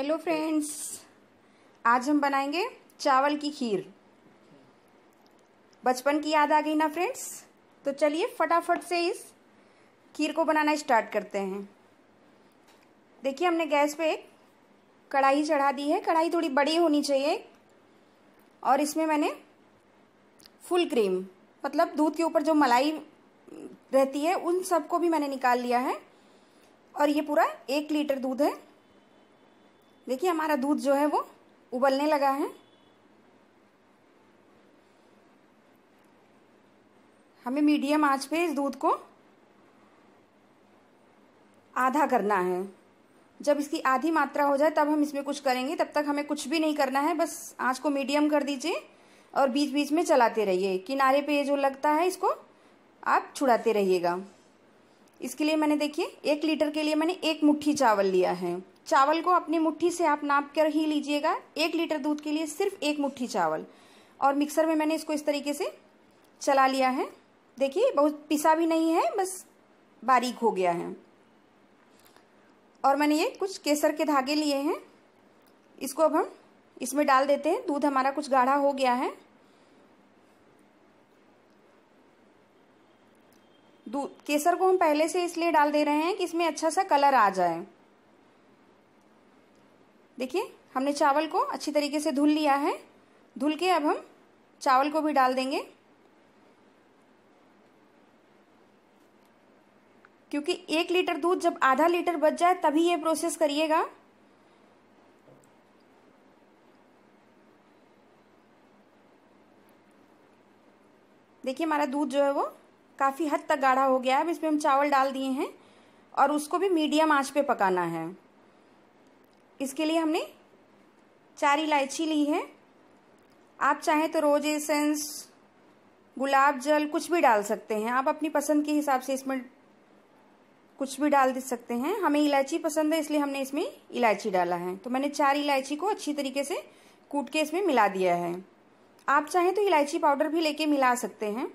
hello friends आज हम बनाएंगे चावल की खीर बचपन की याद आ गई ना फ्रेंड्स तो चलिए फटाफट से इस खीर को बनाना स्टार्ट करते हैं देखिए हमने गैस पे एक कढ़ाई चढ़ा दी है कढ़ाई थोड़ी बड़ी होनी चाहिए और इसमें मैंने फुल क्रीम मतलब दूध के ऊपर जो मलाई रहती है उन सबको भी मैंने निकाल लिया है और ये पूरा एक लीटर दूध है देखिए हमारा दूध जो है वो उबलने लगा है हमें मीडियम आंच पे इस दूध को आधा करना है जब इसकी आधी मात्रा हो जाए तब हम इसमें कुछ करेंगे तब तक हमें कुछ भी नहीं करना है बस आंच को मीडियम कर दीजिए और बीच बीच में चलाते रहिए किनारे पे जो लगता है इसको आप छुड़ाते रहिएगा इसके लिए मैंने देखिए एक लीटर के लिए मैंने एक मुट्ठी चावल लिया है चावल को अपनी मुट्ठी से आप नाप कर ही लीजिएगा एक लीटर दूध के लिए सिर्फ एक मुट्ठी चावल और मिक्सर में मैंने इसको इस तरीके से चला लिया है देखिए बहुत पिसा भी नहीं है बस बारीक हो गया है और मैंने ये कुछ केसर के धागे लिए हैं इसको अब हम इसमें डाल देते हैं दूध हमारा कुछ गाढ़ा हो गया है दूध केसर को हम पहले से इसलिए डाल दे रहे हैं कि इसमें अच्छा सा कलर आ जाए देखिए हमने चावल को अच्छी तरीके से धुल लिया है धुल के अब हम चावल को भी डाल देंगे क्योंकि एक लीटर दूध जब आधा लीटर बच जाए तभी ये प्रोसेस करिएगा देखिए हमारा दूध जो है वो काफ़ी हद तक गाढ़ा हो गया है अब इसमें हम चावल डाल दिए हैं और उसको भी मीडियम आंच पे पकाना है इसके लिए हमने चार इलायची ली है आप चाहें तो रोज एसेंस गुलाब जल कुछ भी डाल सकते हैं आप अपनी पसंद के हिसाब से इसमें कुछ भी डाल दे सकते हैं हमें इलायची पसंद है इसलिए हमने इसमें इलायची डाला है तो मैंने चार इलायची को अच्छी तरीके से कूट के इसमें मिला दिया है आप चाहें तो इलायची पाउडर भी लेके मिला सकते हैं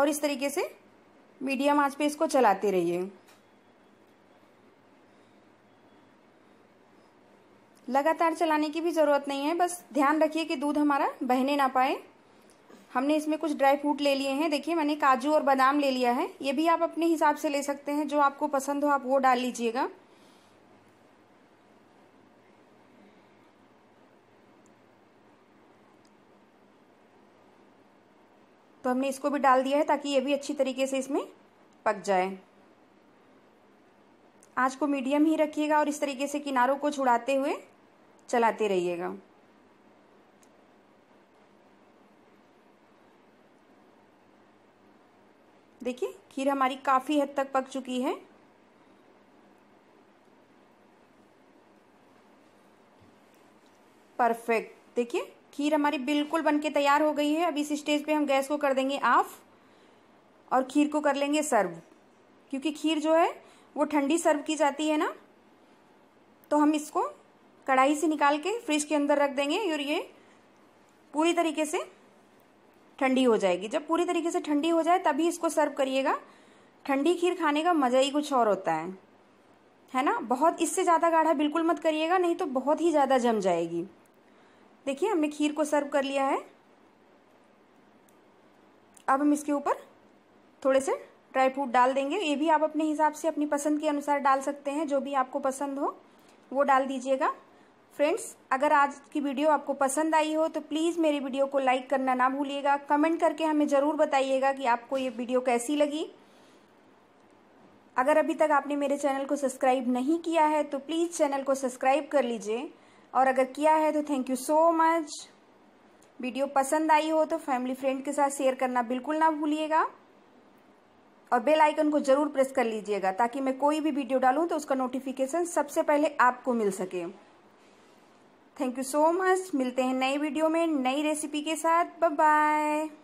और इस तरीके से मीडियम आंच पे इसको चलाते रहिए लगातार चलाने की भी ज़रूरत नहीं है बस ध्यान रखिए कि दूध हमारा बहने ना पाए हमने इसमें कुछ ड्राई फ्रूट ले लिए हैं देखिए मैंने काजू और बादाम ले लिया है ये भी आप अपने हिसाब से ले सकते हैं जो आपको पसंद हो आप वो डाल लीजिएगा तो हमने इसको भी डाल दिया है ताकि ये भी अच्छी तरीके से इसमें पक जाए आज को मीडियम ही रखिएगा और इस तरीके से किनारों को छुड़ाते हुए चलाते रहिएगा देखिए खीर हमारी काफ़ी हद तक पक चुकी है परफेक्ट देखिए खीर हमारी बिल्कुल बनके तैयार हो गई है अब इस स्टेज पे हम गैस को कर देंगे ऑफ और खीर को कर लेंगे सर्व क्योंकि खीर जो है वो ठंडी सर्व की जाती है ना तो हम इसको कढ़ाई से निकाल के फ्रिज के अंदर रख देंगे और ये पूरी तरीके से ठंडी हो जाएगी जब पूरी तरीके से ठंडी हो जाए तभी इसको सर्व करिएगा ठंडी खीर खाने का मज़ा ही कुछ और होता है है ना बहुत इससे ज़्यादा गाढ़ा बिल्कुल मत करिएगा नहीं तो बहुत ही ज़्यादा जम जाएगी देखिए हमने खीर को सर्व कर लिया है अब हम इसके ऊपर थोड़े से ड्राई फ्रूट डाल देंगे ये भी आप अपने हिसाब से अपनी पसंद के अनुसार डाल सकते हैं जो भी आपको पसंद हो वो डाल दीजिएगा फ्रेंड्स अगर आज की वीडियो आपको पसंद आई हो तो प्लीज़ मेरी वीडियो को लाइक करना ना भूलिएगा कमेंट करके हमें ज़रूर बताइएगा कि आपको ये वीडियो कैसी लगी अगर अभी तक आपने मेरे चैनल को सब्सक्राइब नहीं किया है तो प्लीज़ चैनल को सब्सक्राइब कर लीजिए और अगर किया है तो thank you so much video पसंद आई हो तो फैमिली फ्रेंड के साथ शेयर करना बिल्कुल ना भूलिएगा और बेल आइकन को ज़रूर प्रेस कर लीजिएगा ताकि मैं कोई भी वीडियो डालूं तो उसका नोटिफिकेशन सबसे पहले आपको मिल सके थैंक यू सो मच मिलते हैं नई वीडियो में नई रेसिपी के साथ बाय